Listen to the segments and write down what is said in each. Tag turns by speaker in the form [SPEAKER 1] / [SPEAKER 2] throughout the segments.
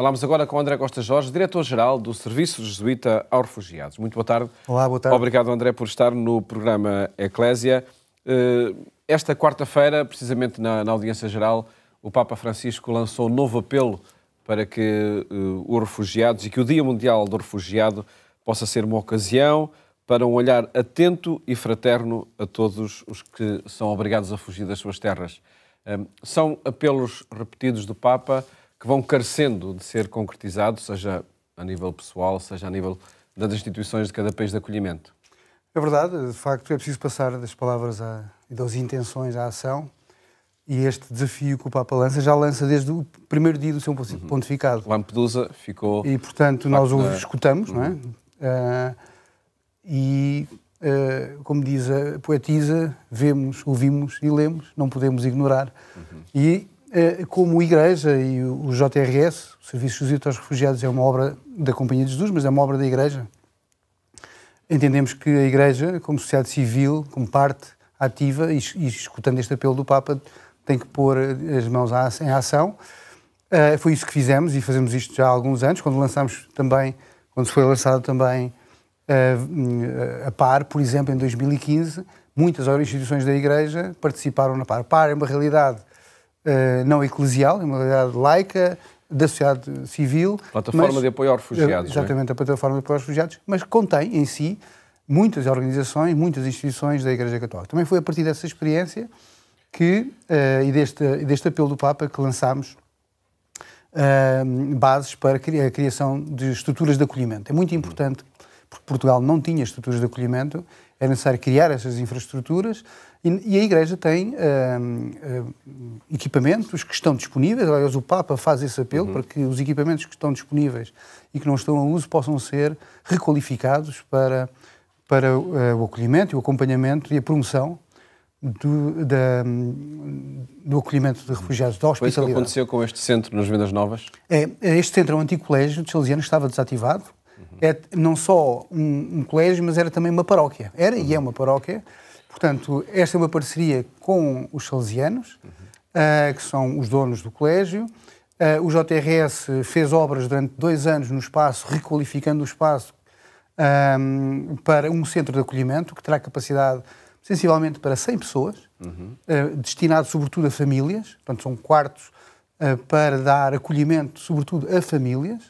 [SPEAKER 1] Falámos agora com André Costa Jorge, diretor-geral do Serviço Jesuíta aos Refugiados. Muito boa tarde. Olá, boa tarde. Obrigado, André, por estar no programa Eclésia. Eh, esta quarta-feira, precisamente na, na, audiência geral, o Papa Francisco lançou um novo apelo para que uh, eh, os refugiados e que o Dia Mundial do Refugiado possa ser uma ocasião para um olhar atento e fraterno a todos os que são obrigados a fugir das suas terras. Um, eh, são apelos repetidos do Papa que vão carecendo de ser concretizados, seja a nível pessoal, seja a nível das instituições de cada país de acolhimento.
[SPEAKER 2] É verdade, de facto, é preciso passar das palavras à, e das intenções à ação. E este desafio que o Papa lança já lança desde o primeiro dia do seu uhum. pontificado.
[SPEAKER 1] Uhum. Lampedusa ficou. E, portanto, nós o escutamos, uhum. não é?
[SPEAKER 2] Uh, e, uh, como diz a poetisa, vemos, ouvimos e lemos, não podemos ignorar. Uhum. E eh, como Igreja e o JRS, o Serviço Jesuíta aos Refugiados, é uma obra da Companhia de Jesus, mas é uma obra da Igreja. Entendemos que a Igreja, como sociedade civil, como parte ativa, e, escutando este apelo do Papa, tem que pôr as mãos em ação. Eh, foi isso que fizemos e fazemos isto já há alguns anos, quando lançámos também, quando foi lançado também eh, a PAR, por exemplo, em 2015, muitas instituições da Igreja participaram na PAR. PAR é uma realidade eh, não eclesial, é uma realidade laica, da sociedade civil. Plataforma mas, de apoio aos refugiados. É? Exatamente, é? a plataforma de apoio aos refugiados, mas contém em si muitas organizações, muitas instituições da Igreja Católica. Também foi a partir dessa experiência que, uh, e deste, deste apelo do Papa que lançámos uh, bases para a criação de estruturas de acolhimento. É muito importante, porque Portugal não tinha estruturas de acolhimento, é necessário criar essas infraestruturas, e, a Igreja tem hum, hum, equipamentos que estão disponíveis, aliás, o Papa faz esse apelo uhum. para que os equipamentos que estão disponíveis e que não estão a uso possam ser requalificados para, para uh, o acolhimento, o acompanhamento e a promoção do, da, do acolhimento de refugiados, da hospitalidade. Foi isso que aconteceu
[SPEAKER 1] com este centro nas Vendas Novas?
[SPEAKER 2] É, é este centro é um antigo colégio de Salesiano, estava desativado. Uhum. É não só um, um, colégio, mas era também uma paróquia. Era uhum. e é uma paróquia Portanto, esta é uma parceria com os salesianos, uhum. uh, que são os donos do colégio. Uh, o JRS fez obras durante dois anos no espaço, requalificando o espaço um, ehm, para um centro de acolhimento que terá capacidade sensivelmente para 100 pessoas, uhum. uh, destinado sobretudo a famílias, portanto são quartos uh, para dar acolhimento sobretudo a famílias.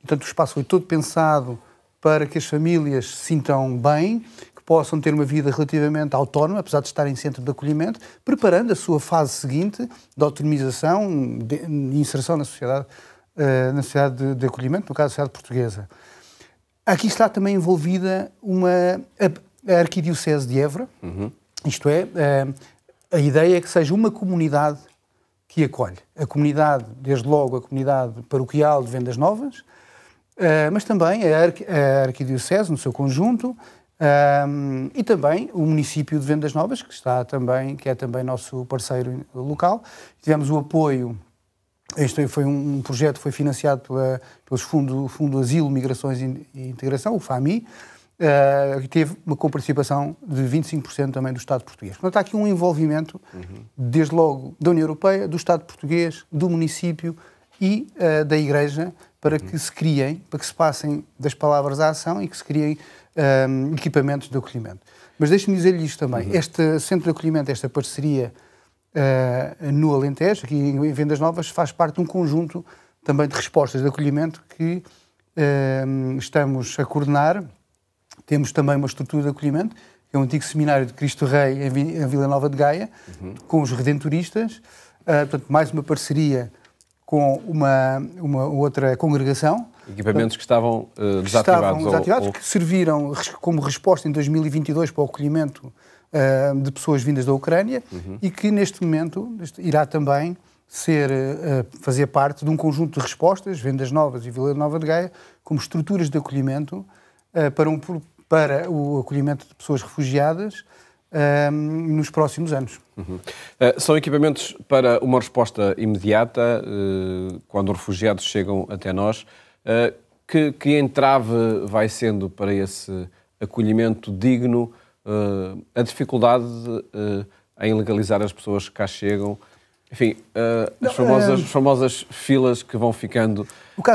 [SPEAKER 2] Portanto, o espaço foi todo pensado para que as famílias se sintam bem possam ter uma vida relativamente autónoma, apesar de estarem em centro de acolhimento, preparando a sua fase seguinte de autonomização, e inserção na sociedade, eh, na sociedade de, de acolhimento, no caso, a sociedade portuguesa. Aqui está também envolvida uma, a, a Arquidiocese de Évora, uhum. isto é, a, eh, a ideia é que seja uma comunidade que acolhe. A comunidade, desde logo a comunidade paroquial de Vendas Novas, eh, mas também a, Arquidiocese no seu conjunto, um, e também o município de Vendas Novas, que, está também, que é também nosso parceiro local. Tivemos o apoio, este foi um, projeto projeto foi financiado pela, pelos Fundo, Fundo Asilo, Migrações e Integração, o FAMI, uh, ah, que teve uma participação de 25% também do Estado português. Portanto, há aqui um envolvimento, uhum. desde logo, da União Europeia, do Estado português, do município e uh, da Igreja, para uhum. que se criem, para que se passem das palavras à ação e que se criem um, ehm, equipamentos de acolhimento. Mas deixe-me dizer-lhe isto também. Uhum. Este centro de acolhimento, esta parceria uh, no Alentejo, aqui em Vendas Novas, faz parte de um conjunto também de respostas de acolhimento que uh, estamos a coordenar. Temos também uma estrutura de acolhimento, que é um antigo seminário de Cristo Rei em, Vila Nova de Gaia, uhum. com os redentoristas. Uh, portanto, mais uma parceria com uma, uma outra congregação Equipamentos
[SPEAKER 1] que estavam uh, desativados. Estavam desativados, ou, que
[SPEAKER 2] serviram como resposta em 2022 para o acolhimento uh, de pessoas vindas da Ucrânia uhum. e que neste momento irá também ser, uh, fazer parte de um conjunto de respostas, Vendas Novas e Vila Nova de Gaia, como estruturas de acolhimento para, um, para o acolhimento de pessoas refugiadas um, nos próximos anos.
[SPEAKER 1] Uhum. Uh, são equipamentos para uma resposta imediata uh, quando refugiados chegam até nós. Eh, que, que entrave vai sendo para esse acolhimento digno eh, a dificuldade eh, em legalizar as pessoas que cá chegam? Enfim, as, famosas, as famosas filas que vão ficando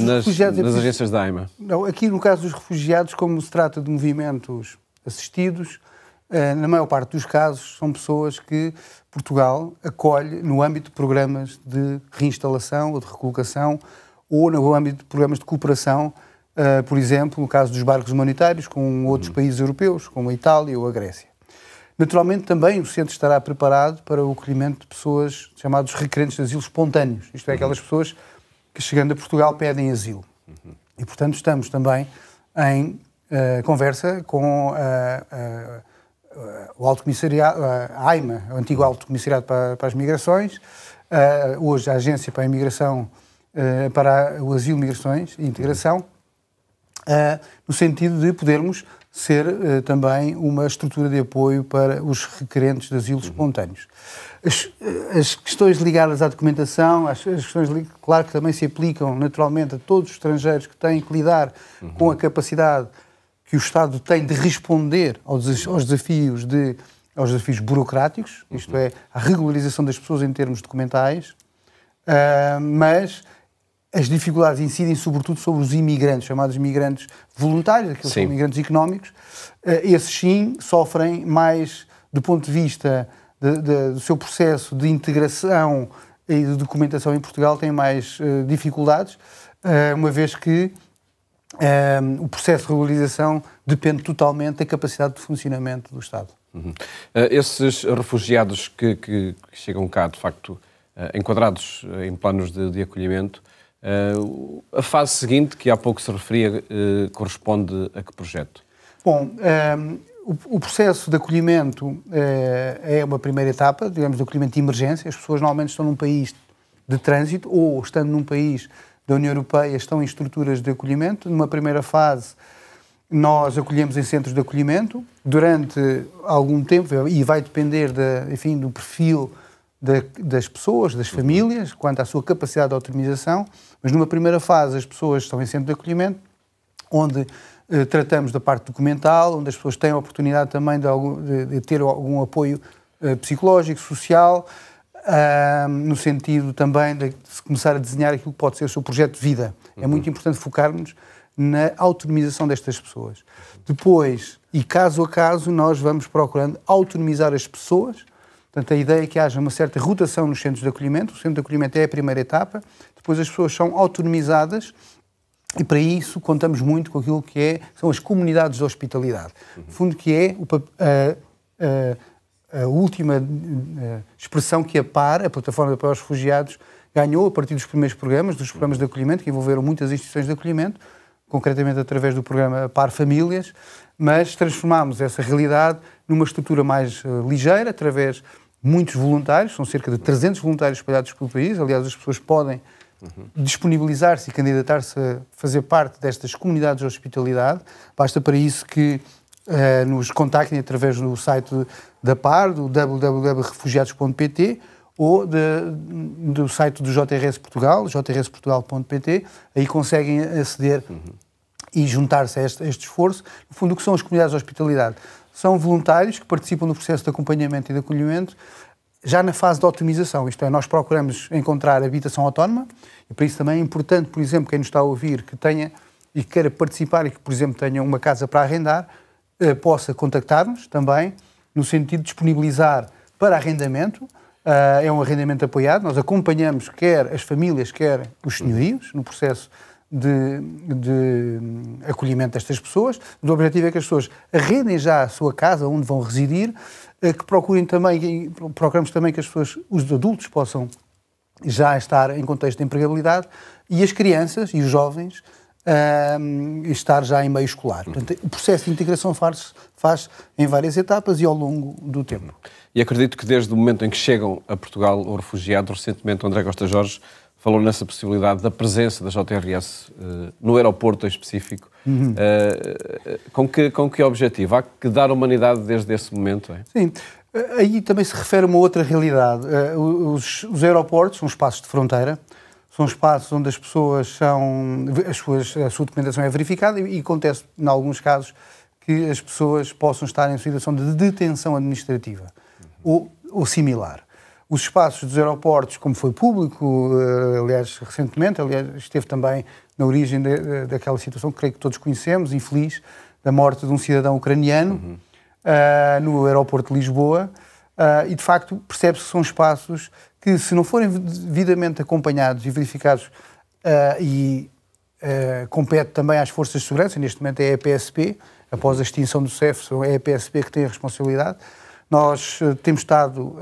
[SPEAKER 1] nas, é nas agências da AIMA.
[SPEAKER 2] Não, aqui no caso dos refugiados, como se trata de movimentos assistidos, na maior parte dos casos, são pessoas que Portugal acolhe no âmbito de programas de reinstalação ou de recolocação ou no âmbito de programas de cooperação, uh, por exemplo, no caso dos barcos humanitários, com outros uhum. países europeus, como a Itália ou a Grécia. Naturalmente, também o centro estará preparado para o acolhimento de pessoas chamados requerentes de asilo espontâneos, isto é, uhum. aquelas pessoas que, chegando a Portugal, pedem asilo. Uhum. E, portanto, estamos também em uh, conversa com uh, o Alto Comissariado, a AIMA, o antigo Alto Comissariado para, para as Migrações, hoje a Agência para a Imigração eh, para o asilo, migrações e integração, uh, no sentido de podermos ser uh, também uma estrutura de apoio para os requerentes de asilo espontâneos. As, as, questões ligadas à documentação, as, as, questões, claro que também se aplicam naturalmente a todos os estrangeiros que têm que lidar uhum. com a capacidade que o Estado tem de responder aos, aos desafios de aos desafios burocráticos, isto uhum. é, a regularização das pessoas em termos documentais, uh, mas as dificuldades incidem sobretudo sobre os imigrantes, chamados imigrantes voluntários, aqueles sim. que são imigrantes económicos. Eh, esses sim sofrem mais do ponto de vista de, de, do seu processo de integração e de documentação em Portugal, têm mais uh, dificuldades, uh, uma vez que o processo de regularização depende totalmente da capacidade de funcionamento do Estado.
[SPEAKER 1] Uhum. Uh, esses refugiados que, que, que, chegam cá, de facto, enquadrados em planos de, de acolhimento, Uh, a fase seguinte, que há pouco se referia, uh, corresponde a que projeto?
[SPEAKER 2] Bom, um, eh, o, o, processo de acolhimento uh, é uma primeira etapa, digamos, de acolhimento de emergência. As pessoas normalmente estão num país de trânsito ou, estando num país da União Europeia, estão em estruturas de acolhimento. Numa primeira fase, nós acolhemos em centros de acolhimento durante algum tempo, e vai depender, de, enfim, do perfil das pessoas, das famílias, quanto à sua capacidade de autonomização, mas numa primeira fase as pessoas estão em centro de acolhimento, onde eh, tratamos da parte documental, onde as pessoas têm a oportunidade também de, algum, de, de ter algum apoio eh, psicológico, social, no sentido também de se começar a desenhar aquilo que pode ser o seu projeto de vida. É uhum. É muito importante focarmos na autonomização destas pessoas. Depois, e caso a caso, nós vamos procurando autonomizar as pessoas Portanto, a ideia é que haja uma certa rotação nos centros de acolhimento. O centro de acolhimento é a primeira etapa, depois as pessoas são autonomizadas e para isso contamos muito com aquilo que é, são as comunidades de hospitalidade. Uhum. fundo, que é o, a, a, a, última eh, expressão que a PAR, a Plataforma de Apoio aos Refugiados, ganhou a partir dos primeiros programas, dos programas de acolhimento, que envolveram muitas instituições de acolhimento, concretamente através do programa Par Famílias, mas transformámos essa realidade numa estrutura mais uh, ligeira, através muitos voluntários, são cerca de 300 voluntários espalhados pelo país. Aliás, as pessoas podem uhum. disponibilizar-se e candidatar-se a fazer parte destas comunidades de hospitalidade. Basta para isso que uh, nos contactem através do site da PAR, do www.refugiados.pt ou de, do site do JRS Portugal, jrsportugal.pt, aí conseguem aceder uhum. e juntar-se a, a este, esforço. No fundo, o que são as comunidades de hospitalidade? são voluntários que participam do processo de acompanhamento e de acolhimento já na fase de otimização, isto é, nós procuramos encontrar habitação autónoma e para isso também é importante, por exemplo, quem nos está a ouvir que tenha e que queira participar e que, por exemplo, tenha uma casa para arrendar, eh, possa contactar-nos também no sentido de disponibilizar para arrendamento. Uh, é um arrendamento apoiado, nós acompanhamos quer as famílias, quer os senhorios no processo de, de acolhimento destas pessoas. O objetivo é que as pessoas arrendem já a sua casa, onde vão residir, eh, que procurem também, procuramos também que as pessoas, os adultos, possam já estar em contexto de empregabilidade e as crianças e os jovens um, ehm, estar já em meio escolar. Uhum. Portanto, o processo de integração faz, faz em várias etapas e ao longo do tempo. Uhum.
[SPEAKER 1] E acredito que desde o momento em que chegam a Portugal os refugiados, recentemente o André Costa Jorge falou nessa possibilidade da presença da JRS uh, eh, no aeroporto em específico. Uhum. Uh, com, que, com que objetivo? Há que dar humanidade desde esse momento? É?
[SPEAKER 2] Sim. Aí também se refere a uma outra realidade. Os, os, aeroportos são espaços de fronteira, são espaços onde as pessoas são. As suas, a sua documentação é verificada e, e acontece, em alguns casos, que as pessoas possam estar em situação de detenção administrativa uhum. ou, ou similar os espaços dos aeroportos, como foi público, eh, aliás, recentemente, aliás, esteve também na origem de, de, eh, daquela situação que creio que todos conhecemos, infeliz, da morte de um cidadão ucraniano uhum. uh, no aeroporto de Lisboa. Uh, e, de facto, percebe-se que são espaços que, se não forem devidamente acompanhados e verificados, uh, e compete também às forças de segurança, neste momento é a EPSP, após a extinção do CEF, é a EPSP que tem a responsabilidade, nós uh, temos estado uh,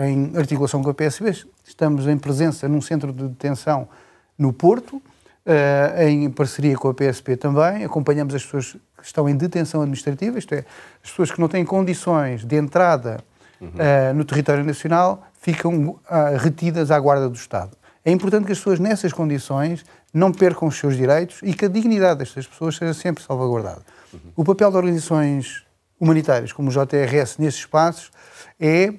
[SPEAKER 2] uh, em articulação com a PSB, estamos em presença num centro de detenção no Porto, em parceria com a PSP também, acompanhamos as pessoas que estão em detenção administrativa, isto é, as pessoas que não têm condições de entrada uhum. no território nacional ficam ah, retidas à guarda do Estado. É importante que as pessoas nessas condições não percam os seus direitos e que a dignidade destas pessoas seja sempre salvaguardada. Uhum. O papel de organizações humanitários, como o JRS, nesses espaços, é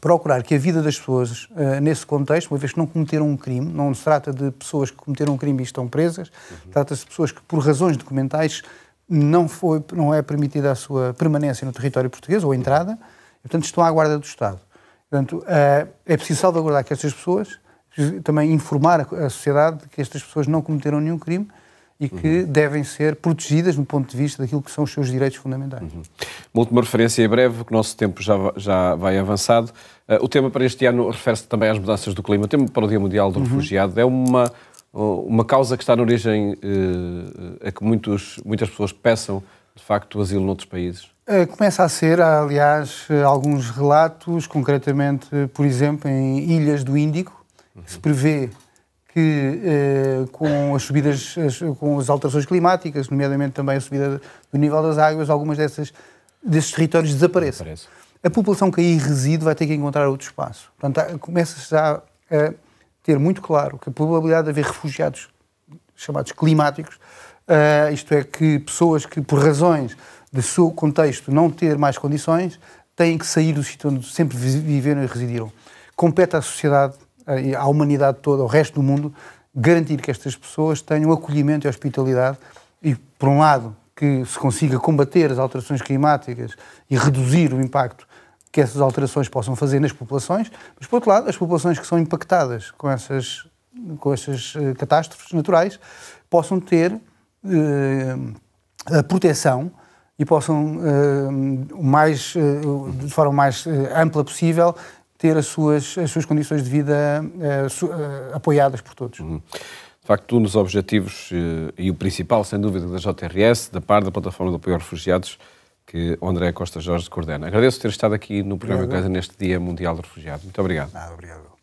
[SPEAKER 2] procurar que a vida das pessoas uh, nesse contexto, uma vez que não cometeram um crime, não se trata de pessoas que cometeram um crime e estão presas, uhum. trata-se de pessoas que, por razões documentais, não, foi, não é permitida a sua permanência no território português ou entrada, e, portanto, estão à guarda do Estado. Portanto, uh, é preciso salvaguardar que estas pessoas, também informar a sociedade de que estas pessoas não cometeram nenhum crime e que uhum. devem ser protegidas no ponto de vista daquilo que são os seus direitos fundamentais. Uhum.
[SPEAKER 1] Uma última referência breve, porque o nosso tempo já, já vai avançado. Uh, o tema para este ano refere-se também às mudanças do clima. O tema para o Dia Mundial do uhum. Refugiado é uma, uma causa que está na origem uh, a que muitos, muitas pessoas peçam, de facto, o asilo noutros países.
[SPEAKER 2] Eh, começa a ser, há, aliás, alguns relatos, concretamente, por exemplo, em Ilhas do Índico, uhum. se prevê que com as subidas, as, com as alterações climáticas, nomeadamente também a subida do nível das águas, algumas dessas desses territórios desapareça. Desaparece. A população que aí reside vai ter que encontrar outro espaço. Portanto, começa-se já a ter muito claro que a probabilidade de haver refugiados chamados climáticos, uh, isto é, que pessoas que, por razões de seu contexto, não ter mais condições, têm que sair do sítio onde sempre viveram e residiram. Compete à sociedade, ah, à humanidade toda, ao resto do mundo, garantir que estas pessoas tenham acolhimento e hospitalidade e, por um lado, que se consiga combater as alterações climáticas e reduzir o impacto que essas alterações possam fazer nas populações, mas por outro lado, as populações que são impactadas com essas, com essas eh, catástrofes naturais possam ter eh, a proteção e possam, eh, mais, eh, de forma mais eh, ampla possível, ter as suas, as suas condições de vida su, apoiadas por
[SPEAKER 1] todos. Uhum facto, um dos objetivos eh, e o principal, sem dúvida, da JRS, da par da Plataforma de Apoio aos Refugiados, que o André Costa Jorge coordena. Agradeço ter estado aqui no programa obrigado. Casa neste Dia Mundial do Refugiado. Muito obrigado. Ah, obrigado.